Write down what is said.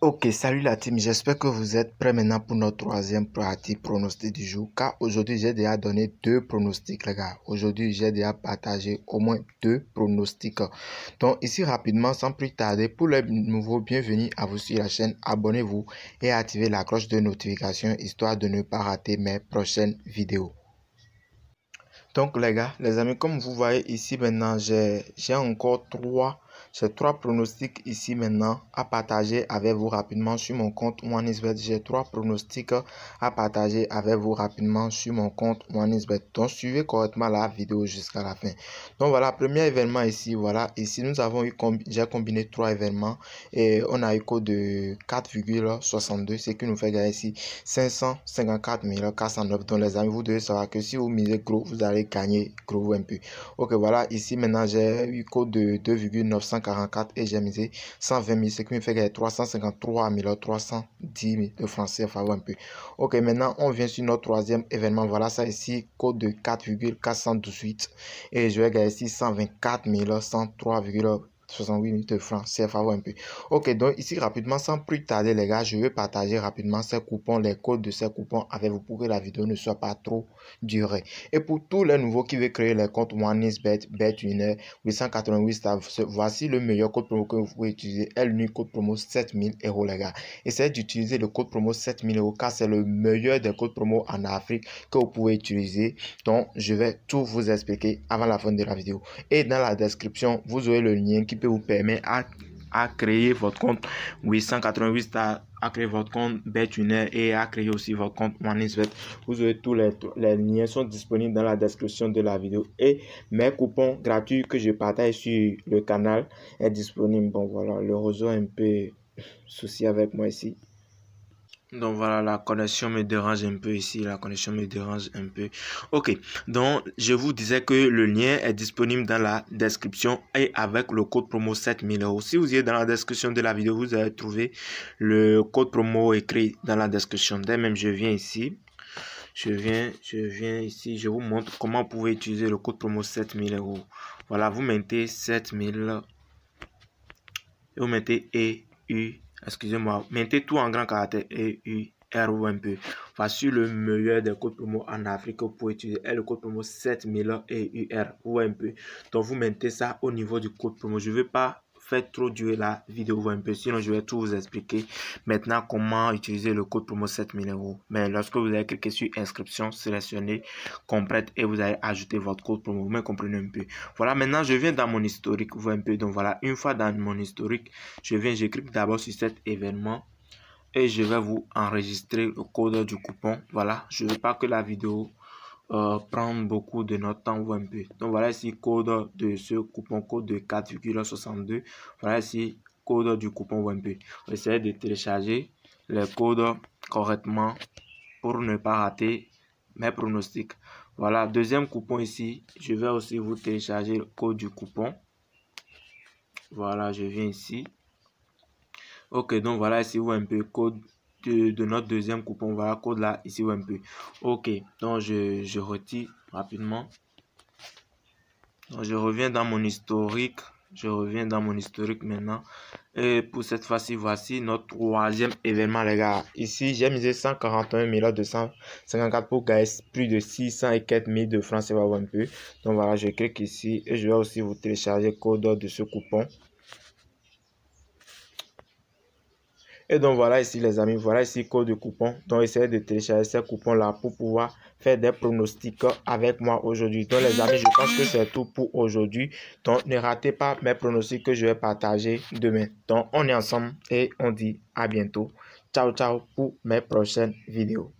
Ok, salut la team, j'espère que vous êtes prêts maintenant pour notre troisième partie pronostic du jour. Car aujourd'hui, j'ai déjà donné deux pronostics, les gars. Aujourd'hui, j'ai déjà partagé au moins deux pronostics. Donc ici, rapidement, sans plus tarder, pour les nouveaux, bienvenue à vous sur la chaîne. Abonnez-vous et activez la cloche de notification, histoire de ne pas rater mes prochaines vidéos. Donc les gars, les amis, comme vous voyez ici maintenant, j'ai encore trois j'ai trois pronostics ici maintenant à partager avec vous rapidement sur mon compte OneIsBet. J'ai trois pronostics à partager avec vous rapidement sur mon compte OneIsBet. Donc suivez correctement la vidéo jusqu'à la fin. Donc voilà, premier événement ici. Voilà, ici nous avons eu, j'ai combiné trois événements et on a eu code de 4,62, ce qui nous fait gagner ici 554 409. Donc les amis, vous devez savoir que si vous misez gros, vous allez gagner gros un peu. Ok, voilà, ici maintenant j'ai eu code de 2,9 144 et j'ai misé 120 000, ce qui me fait gagner 353 310 000 de français CFA un peu. Ok, maintenant on vient sur notre troisième événement. Voilà ça ici, code de 4,418 et je vais gagner ici 124 103,4. 68 minutes de francs c'est ou un peu. Ok, donc ici rapidement, sans plus tarder les gars, je vais partager rapidement ces coupons, les codes de ces coupons avec vous pour que la vidéo ne soit pas trop durée. Et pour tous les nouveaux qui veulent créer les comptes bet BetWinner, 888 voici le meilleur code promo que vous pouvez utiliser, Elle l'unique code promo 7000 euros les gars. Essayez d'utiliser le code promo 7000 euros car c'est le meilleur des codes promo en Afrique que vous pouvez utiliser. Donc je vais tout vous expliquer avant la fin de la vidéo. Et dans la description, vous aurez le lien qui peut vous permet à, créer votre compte 888 à créer votre compte Betuner et à créer aussi votre compte Manisbet. Vous aurez tous les, les liens sont disponibles dans la description de la vidéo et mes coupons gratuits que je partage sur le canal est disponible. Bon voilà, le réseau un peu souci avec moi ici. Donc voilà, la connexion me dérange un peu ici, la connexion me dérange un peu. Ok, donc je vous disais que le lien est disponible dans la description et avec le code promo 7000 euros. Si vous y êtes dans la description de la vidéo, vous allez trouver le code promo écrit dans la description. Dès même, je viens ici. Je viens, je viens ici, je vous montre comment vous pouvez utiliser le code promo 7000 euros. Voilà, vous mettez 7000 vous mettez EU. Excusez-moi. Mettez tout en grand caractère et U. ou un peu. Voici le meilleur des codes promo en Afrique pour étudier le code promo 7000 R ou un peu. Donc vous mettez ça au niveau du code promo. Je ne veux pas faites trop durer la vidéo un peu, sinon je vais tout vous expliquer maintenant comment utiliser le code promo 7000 euros. Mais lorsque vous allez cliquer sur inscription, sélectionner complète et vous allez ajouter votre code promo, vous me comprenez un peu. Voilà, maintenant je viens dans mon historique, vous un peu. Donc voilà, une fois dans mon historique, je viens, clique d'abord sur cet événement et je vais vous enregistrer le code du coupon. Voilà, je veux pas que la vidéo euh, prendre beaucoup de notre temps ou un peu. Donc voilà ici code de ce coupon code de 4,62. Voilà ici code du coupon peu. Essayez de télécharger les codes correctement pour ne pas rater mes pronostics. Voilà, deuxième coupon ici. Je vais aussi vous télécharger le code du coupon. Voilà, je viens ici. Ok, donc voilà ici peu code de, notre deuxième coupon. Voilà, code là, ici ou un peu. Ok, donc je, je retire rapidement. je reviens dans mon historique. Je reviens dans mon historique maintenant. Et pour cette fois-ci, voici notre troisième événement, les gars. Ici, j'ai misé 141 254 pour gagner plus de 600 et 4000 000 de francs. C'est peu. Donc voilà, je clique ici et je vais aussi vous télécharger le code de ce coupon. Et donc voilà ici les amis, voilà ici code de coupon. Donc essayez de télécharger ces coupons là pour pouvoir faire des pronostics avec moi aujourd'hui. Donc les amis, je pense que c'est tout pour aujourd'hui. Donc ne ratez pas mes pronostics que je vais partager demain. Donc on est ensemble et on dit à bientôt. Ciao ciao pour mes prochaines vidéos.